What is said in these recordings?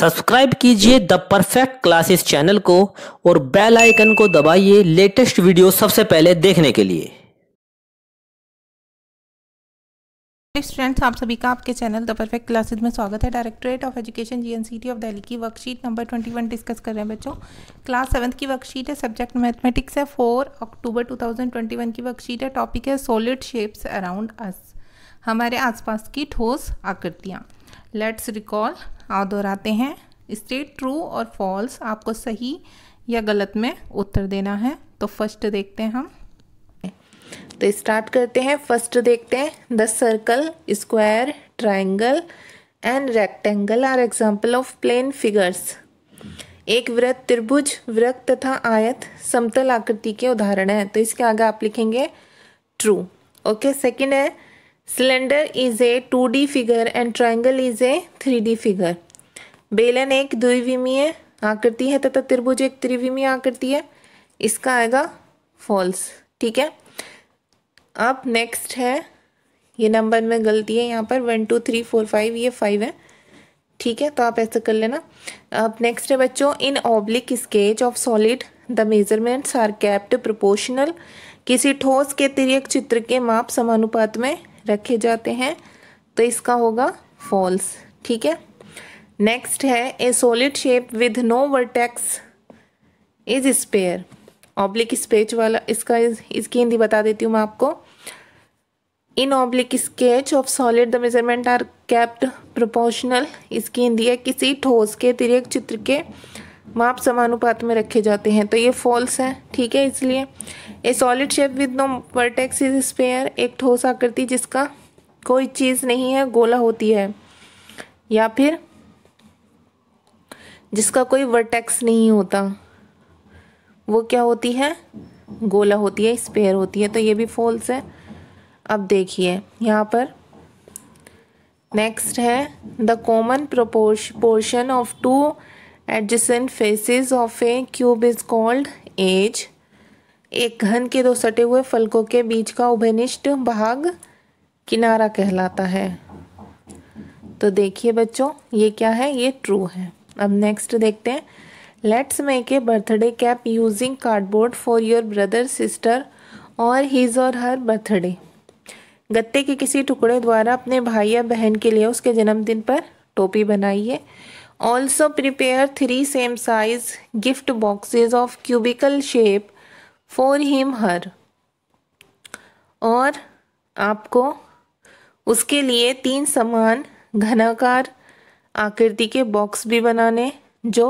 Subscribe कीजिए the perfect classes channel को और बेल आइकन को दबाइए लेटेस्ट वीडियो सबसे पहले देखने के लिए स्टूडेंट्स आप सभी का आपके चैनल द परफेक्ट क्लासेस में स्वागत है directorate of education GNCT of Delhi की वर्कशीट नंबर 21 डिस्कस कर रहे हैं बच्चों क्लास सेवन्थ की वर्कशीट है सब्जेक्ट मैथमेटिक्स है 4 अक्टूबर 2021 की वर्कशीट है टॉपिक है सॉलिड शेप्स अराउंड अस हमारे आसपास की ठोस आकृतियाँ लेट्स रिकॉल और दोहराते हैं स्टेट ट्रू और फॉल्स आपको सही या गलत में उत्तर देना है तो फर्स्ट देखते हैं हम तो स्टार्ट करते हैं फर्स्ट देखते हैं the circle square triangle and rectangle are example of plane figures एक वृत्त त्रिभुज वृत्त तथा आयत समतल आकृति के उदाहरण है तो इसके आगे आप लिखेंगे ट्रू ओके सेकेंड है cylinder is a two D figure and triangle is a three D figure बेलन एक द्विविमीय आकृति है तथा त्रिभुज एक त्रिविमीय आकृति है इसका आएगा फॉल्स ठीक है अब नेक्स्ट है ये नंबर में गलती है यहाँ पर one two three four five ये फाइव है ठीक है तो आप ऐसा कर लेना अब नेक्स्ट है बच्चों in oblique sketch of solid the measurements are kept proportional किसी ठोस के तिरक चित्र के माप समानुपात में रखे जाते हैं तो इसका होगा फॉल्स ठीक है नेक्स्ट है a solid shape with no vertex is sphere oblique sketch वाला इसका इसकी हिंदी बता देती हूँ मैं आपको in oblique sketch of solid the measurement are kept proportional इसकी हिंदी है किसी ठोस के तिरक चित्र के माप समानुपात में रखे जाते हैं तो ये फॉल्स है ठीक है इसलिए a solid shape with no vertex is sphere एक ठोस आकृति जिसका कोई चीज़ नहीं है गोला होती है या फिर जिसका कोई वर्टेक्स नहीं होता वो क्या होती है गोला होती है स्पेयर होती है तो ये भी फॉल्स है अब देखिए यहाँ पर नेक्स्ट है द कॉमन प्रोपोर्श portion of two adjacent faces of a cube is called edge एक घन के दो सटे हुए फलकों के बीच का उभयनिष्ठ भाग किनारा कहलाता है तो देखिए बच्चों ये क्या है ये ट्रू है अब नेक्स्ट देखते हैं let's make a birthday cap using cardboard for your brother sister और हीज और हर बर्थडे गत्ते के किसी टुकड़े द्वारा अपने भाई या बहन के लिए उसके जन्मदिन पर टोपी बनाइए Also prepare three same size gift boxes of cubical shape for him her. और आपको उसके लिए तीन समान घनाकार आकृति के बॉक्स भी बनाने जो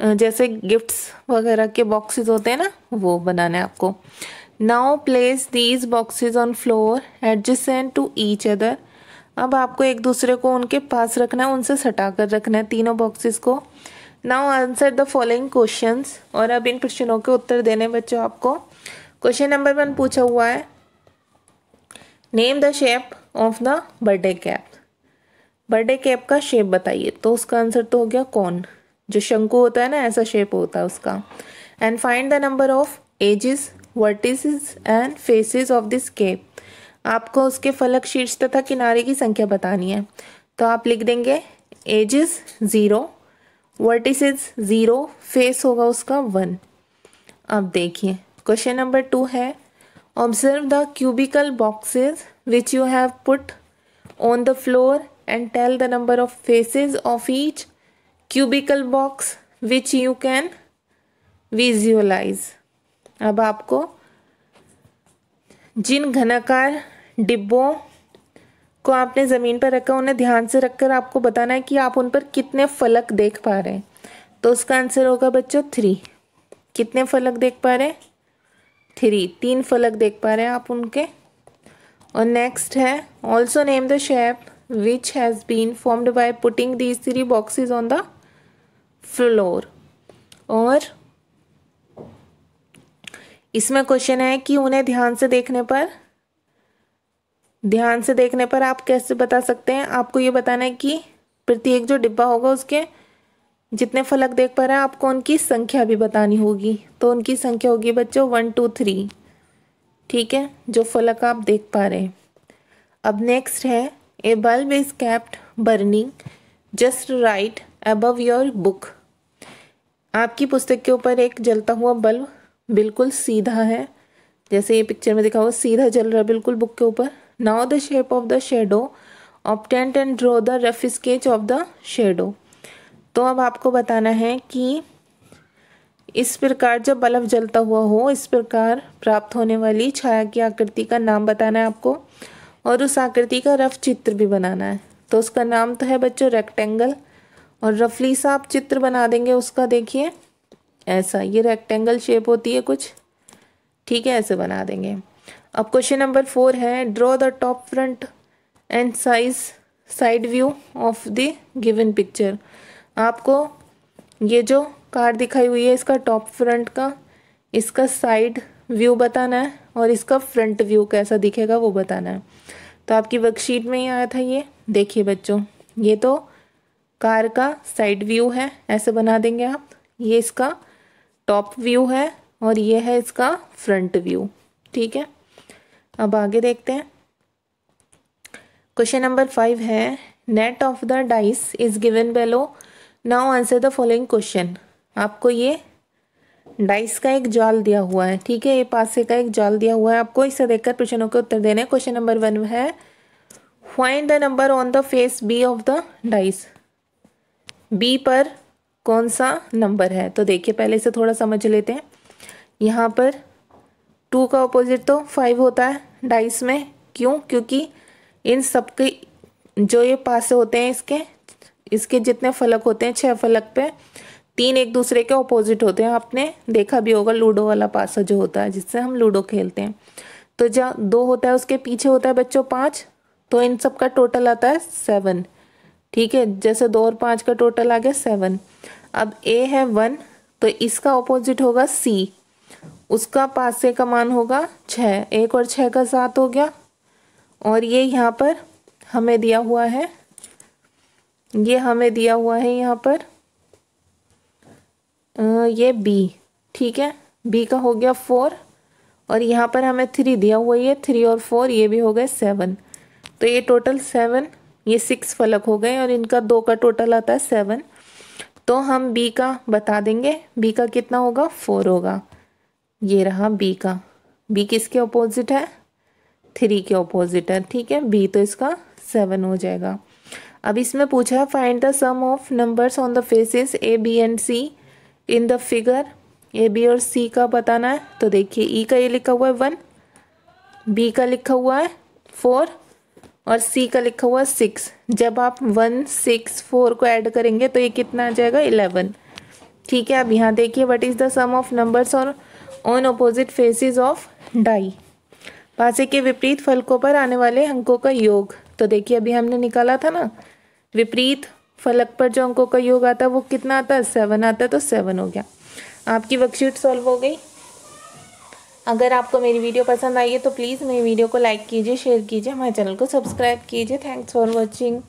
जैसे गिफ्ट्स वगैरह के बॉक्सेस होते हैं ना वो बनाने आपको now place these boxes on floor adjacent to each other अब आपको एक दूसरे को उनके पास रखना है उनसे सटा कर रखना है तीनों बॉक्सेस को now answer the following question और अब इन क्वेश्चनों के उत्तर देने बच्चों आपको क्वेश्चन नंबर वन पूछा हुआ है name the shape of the birthday cap birthday cap का शेप बताइए तो उसका आंसर तो हो गया कौन जो शंकु होता है ना ऐसा शेप होता है उसका and find the number of edges vertices and faces of this cap आपको उसके फलक शीर्ष तथा किनारे की संख्या बतानी है तो आप लिख देंगे edges zero vertices zero face होगा उसका वन अब देखिए क्वेश्चन नंबर टू है observe the cubical boxes which you have put on the floor and tell the number of faces of each cubical box which you can visualise अब आपको जिन घनाकार डिब्बों को आपने ज़मीन पर रखा उन्हें ध्यान से रखकर आपको बताना है कि आप उन पर कितने फलक देख पा रहे हैं तो उसका आंसर होगा बच्चों थ्री कितने फलक देख पा रहे हैं थ्री तीन फलक देख पा रहे हैं आप उनके और नेक्स्ट है also name the shape which has been formed by putting these three boxes on the floor और इसमें क्वेश्चन है कि उन्हें ध्यान से देखने पर ध्यान से देखने पर आप कैसे बता सकते हैं आपको ये बताना है कि प्रत्येक जो डिब्बा होगा उसके जितने फलक देख पा रहे हैं आपको उनकी संख्या भी बतानी होगी तो उनकी संख्या होगी बच्चों वन टू थ्री ठीक है जो फलक आप देख पा रहे हैं अब नेक्स्ट है a bulb is kept burning just right above your book आपकी पुस्तक के ऊपर एक जलता हुआ बल्ब बिल्कुल सीधा है जैसे ये पिक्चर में दिखा हुआ सीधा जल रहा है बिल्कुल बुक के ऊपर Now the shape of the shadow obtained and draw the rough sketch of the shadow. तो अब आपको बताना है कि इस प्रकार जब बल्ब जलता हुआ हो इस प्रकार प्राप्त होने वाली छाया की आकृति का नाम बताना है आपको और उस आकृति का रफ चित्र भी बनाना है तो उसका नाम तो है बच्चों रेक्टेंगल और रफली सा आप चित्र बना देंगे उसका देखिए ऐसा ये रेक्टेंगल शेप होती है कुछ ठीक है ऐसे बना देंगे अब क्वेश्चन नंबर फोर है draw the top front and size side view of the given picture आपको ये जो कार दिखाई हुई है इसका टॉप फ्रंट का इसका साइड व्यू बताना है और इसका फ्रंट व्यू कैसा दिखेगा वो बताना है तो आपकी वर्कशीट में ही आया था ये देखिए बच्चों ये तो कार का साइड व्यू है ऐसे बना देंगे आप ये इसका टॉप व्यू है और ये है इसका फ्रंट व्यू ठीक है अब आगे देखते हैं क्वेश्चन नंबर फाइव है net of the dice is given below now answer the following question आपको ये डाइस का एक जाल दिया हुआ है ठीक है ये पासे का एक जाल दिया हुआ है आपको इसे देखकर प्रश्नों के उत्तर देने क्वेश्चन नंबर वन है find the number on the face B of the dice B पर कौन सा नंबर है तो देखिए पहले इसे थोड़ा समझ लेते हैं यहाँ पर टू का अपोजिट तो फाइव होता है डाइस में क्यों क्योंकि इन सबके जो ये पासे होते हैं इसके इसके जितने फलक होते हैं छह फलक पे तीन एक दूसरे के ऑपोजिट होते हैं आपने देखा भी होगा लूडो वाला पासा जो होता है जिससे हम लूडो खेलते हैं तो जहाँ दो होता है उसके पीछे होता है बच्चों पाँच तो इन सब का टोटल आता है सेवन ठीक है जैसे दो और पाँच का टोटल आ गया सेवन अब ए है वन तो इसका ऑपोजिट होगा सी उसका पास से का मान होगा छः एक और छः का सात हो गया और ये यहाँ पर हमें दिया हुआ है ये हमें दिया हुआ है यहाँ पर ये बी ठीक है बी का हो गया फोर और यहाँ पर हमें थ्री दिया हुआ है थ्री और फोर ये भी हो गए सेवन तो ये टोटल सेवन ये सिक्स फलक हो गए और इनका दो का टोटल आता है सेवन तो हम बी का बता देंगे बी का कितना होगा फोर होगा ये रहा बी का बी किसके ऑपोजिट है थ्री के ऑपोजिट है ठीक है बी तो इसका सेवन हो जाएगा अब इसमें पूछा है find the sum of numbers on the faces A B and C in the figure A B और सी का बताना है तो देखिए ई e का ये लिखा हुआ है वन बी का लिखा हुआ है फोर और सी का लिखा हुआ है सिक्स जब आप वन सिक्स फोर को ऐड करेंगे तो ये कितना आ जाएगा इलेवन ठीक है अब यहाँ देखिए what is the sum of numbers और on opposite faces of die पासे के विपरीत फलकों पर आने वाले अंकों का योग तो देखिए अभी हमने निकाला था ना विपरीत फलक पर जो अंकों का योग आता वो कितना आता सेवन आता तो सेवन हो गया आपकी वर्कशीट सॉल्व हो गई अगर आपको मेरी वीडियो पसंद आई है तो प्लीज़ मेरी वीडियो को लाइक कीजिए शेयर कीजिए हमारे चैनल को सब्सक्राइब कीजिए थैंक्स फॉर वॉचिंग